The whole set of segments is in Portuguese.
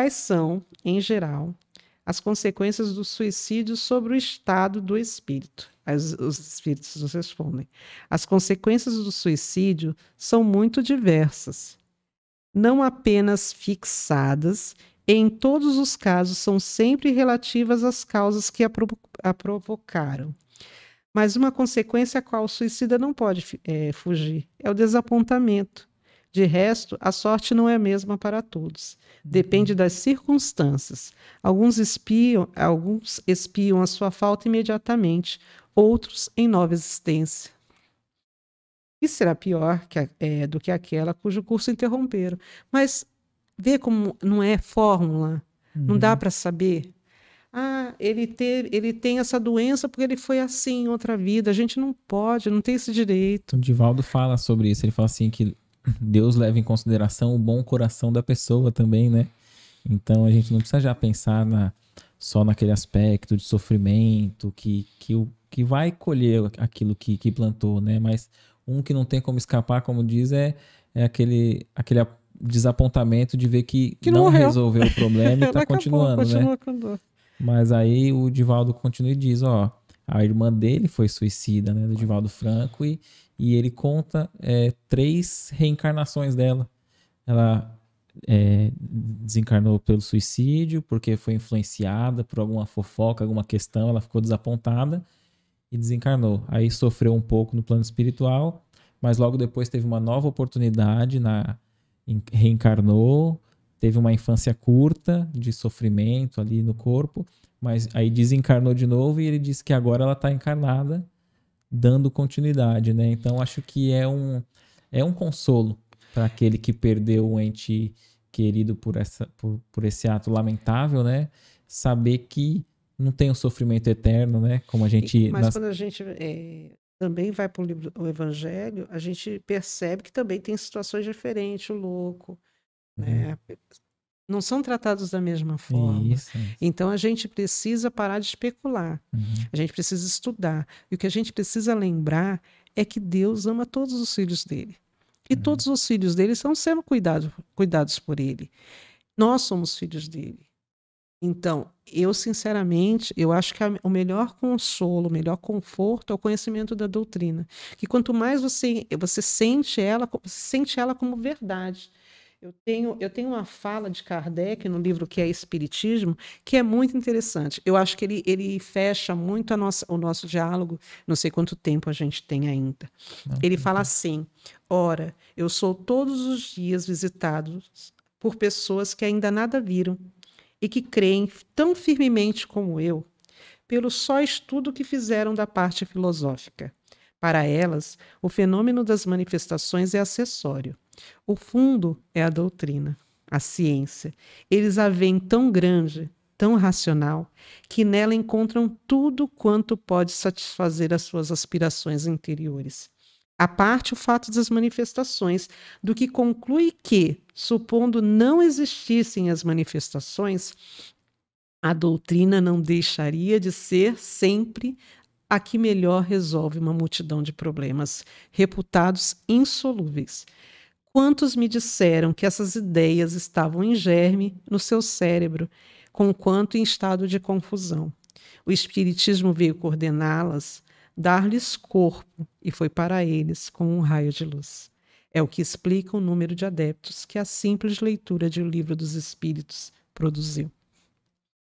Quais são, em geral, as consequências do suicídio sobre o estado do espírito? As, os espíritos nos respondem. As consequências do suicídio são muito diversas, não apenas fixadas, e em todos os casos são sempre relativas às causas que a, provo a provocaram. Mas uma consequência a qual o suicida não pode é, fugir é o desapontamento de resto, a sorte não é a mesma para todos. Depende uhum. das circunstâncias. Alguns espiam, alguns espiam a sua falta imediatamente, outros em nova existência. E será pior que é, do que aquela cujo curso interromperam. Mas vê como não é fórmula, uhum. não dá uhum. para saber. Ah, ele, ter, ele tem essa doença porque ele foi assim em outra vida. A gente não pode, não tem esse direito. O Divaldo fala sobre isso. Ele fala assim que Deus leva em consideração o bom coração da pessoa também, né? Então a gente não precisa já pensar na, só naquele aspecto de sofrimento que, que, que vai colher aquilo que, que plantou, né? Mas um que não tem como escapar, como diz, é, é aquele, aquele desapontamento de ver que, que não, não resolveu o problema e tá continuando, né? Mas aí o Divaldo continua e diz, ó, a irmã dele foi suicida, né, do Divaldo Franco, e, e ele conta é, três reencarnações dela. Ela é, desencarnou pelo suicídio, porque foi influenciada por alguma fofoca, alguma questão, ela ficou desapontada e desencarnou. Aí sofreu um pouco no plano espiritual, mas logo depois teve uma nova oportunidade, na, reencarnou, teve uma infância curta de sofrimento ali no corpo, mas aí desencarnou de novo e ele disse que agora ela está encarnada, dando continuidade, né? Então acho que é um é um consolo para aquele que perdeu o ente querido por essa por, por esse ato lamentável, né? Saber que não tem um sofrimento eterno, né? Como a gente. Mas nas... quando a gente é, também vai para o livro o Evangelho, a gente percebe que também tem situações diferentes, o louco, Uhum. Né? Não são tratados da mesma forma. Isso, isso. Então a gente precisa parar de especular. Uhum. A gente precisa estudar. E o que a gente precisa lembrar é que Deus ama todos os filhos dele. E uhum. todos os filhos dele estão sendo cuidado, cuidados por ele. Nós somos filhos dele. Então, eu sinceramente, eu acho que a, o melhor consolo, o melhor conforto é o conhecimento da doutrina, que quanto mais você você sente ela, você sente ela como verdade. Eu tenho, eu tenho uma fala de Kardec no livro que é Espiritismo, que é muito interessante. Eu acho que ele, ele fecha muito nossa, o nosso diálogo. Não sei quanto tempo a gente tem ainda. Não, ele não. fala assim: Ora, eu sou todos os dias visitado por pessoas que ainda nada viram e que creem tão firmemente como eu, pelo só estudo que fizeram da parte filosófica. Para elas, o fenômeno das manifestações é acessório o fundo é a doutrina, a ciência. Eles a veem tão grande, tão racional, que nela encontram tudo quanto pode satisfazer as suas aspirações interiores. A parte o fato das manifestações, do que conclui que, supondo não existissem as manifestações, a doutrina não deixaria de ser sempre a que melhor resolve uma multidão de problemas reputados insolúveis. Quantos me disseram que essas ideias estavam em germe no seu cérebro, quanto em estado de confusão? O Espiritismo veio coordená-las, dar-lhes corpo, e foi para eles com um raio de luz. É o que explica o número de adeptos que a simples leitura de O Livro dos Espíritos produziu.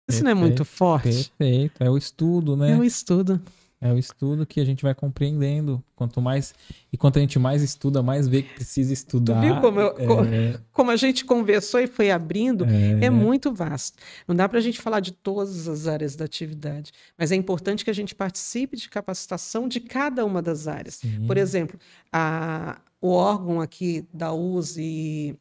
Isso perfeito, não é muito forte? Perfeito, é o estudo, né? É o estudo. É o estudo que a gente vai compreendendo. Quanto mais. E quanto a gente mais estuda, mais vê que precisa estudar. Tu viu como, eu, é... como a gente conversou e foi abrindo? É... é muito vasto. Não dá para a gente falar de todas as áreas da atividade, mas é importante que a gente participe de capacitação de cada uma das áreas. Sim. Por exemplo, a, o órgão aqui da USE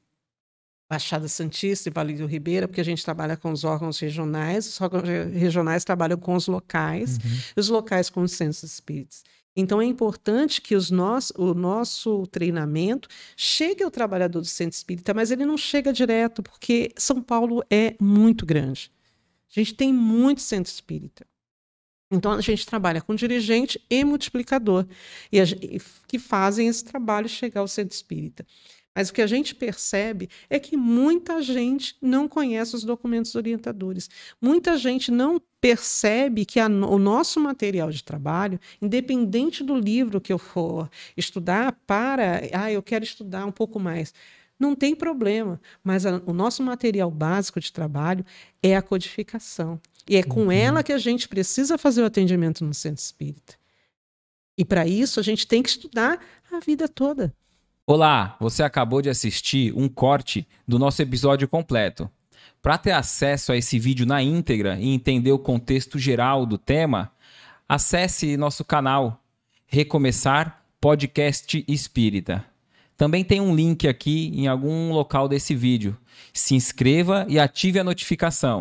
Baixada Santista e Vale do Ribeira, porque a gente trabalha com os órgãos regionais, os órgãos regionais trabalham com os locais, uhum. os locais com os centros espíritos. Então é importante que nosso, o nosso treinamento chegue ao trabalhador do centro espírita, mas ele não chega direto, porque São Paulo é muito grande. A gente tem muito centro espírita. Então a gente trabalha com dirigente e multiplicador, e a, que fazem esse trabalho chegar ao centro espírita. Mas o que a gente percebe é que muita gente não conhece os documentos orientadores. Muita gente não percebe que a, o nosso material de trabalho, independente do livro que eu for estudar, para, ah, eu quero estudar um pouco mais. Não tem problema, mas a, o nosso material básico de trabalho é a codificação. E é com uhum. ela que a gente precisa fazer o atendimento no centro espírita. E para isso a gente tem que estudar a vida toda. Olá, você acabou de assistir um corte do nosso episódio completo. Para ter acesso a esse vídeo na íntegra e entender o contexto geral do tema, acesse nosso canal Recomeçar Podcast Espírita. Também tem um link aqui em algum local desse vídeo. Se inscreva e ative a notificação.